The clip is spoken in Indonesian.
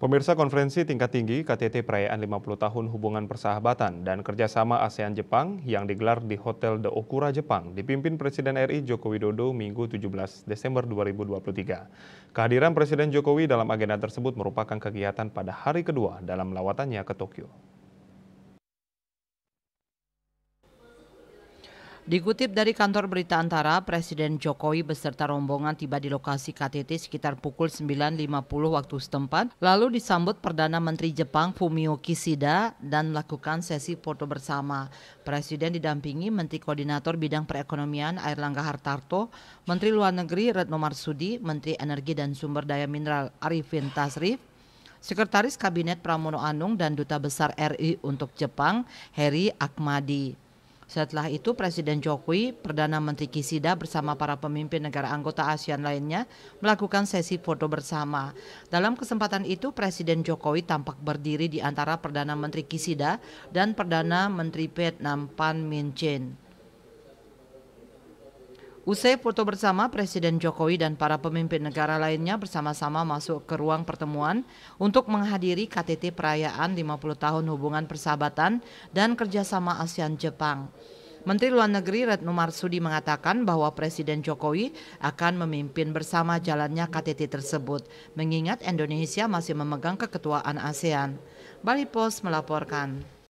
Pemirsa konferensi tingkat tinggi KTT Perayaan 50 Tahun Hubungan Persahabatan dan Kerjasama ASEAN Jepang yang digelar di Hotel The Okura Jepang dipimpin Presiden RI Joko Widodo Minggu 17 Desember 2023. Kehadiran Presiden Jokowi dalam agenda tersebut merupakan kegiatan pada hari kedua dalam lawatannya ke Tokyo. Dikutip dari kantor berita antara, Presiden Jokowi beserta rombongan tiba di lokasi KTT sekitar pukul 9.50 waktu setempat, lalu disambut Perdana Menteri Jepang Fumio Kishida dan melakukan sesi foto bersama. Presiden didampingi Menteri Koordinator Bidang Perekonomian Airlangga Hartarto, Menteri Luar Negeri Retno Marsudi, Menteri Energi dan Sumber Daya Mineral Arifin Tasrif, Sekretaris Kabinet Pramono Anung dan Duta Besar RI untuk Jepang, Heri Akmadi. Setelah itu Presiden Jokowi, Perdana Menteri kishida bersama para pemimpin negara anggota ASEAN lainnya melakukan sesi foto bersama. Dalam kesempatan itu Presiden Jokowi tampak berdiri di antara Perdana Menteri kishida dan Perdana Menteri Vietnam Pan Min Chin. Usai foto bersama, Presiden Jokowi dan para pemimpin negara lainnya bersama-sama masuk ke ruang pertemuan untuk menghadiri KTT Perayaan 50 Tahun Hubungan Persahabatan dan Kerjasama ASEAN-Jepang. Menteri Luar Negeri Retno Marsudi mengatakan bahwa Presiden Jokowi akan memimpin bersama jalannya KTT tersebut, mengingat Indonesia masih memegang keketuaan ASEAN. Bali Post melaporkan.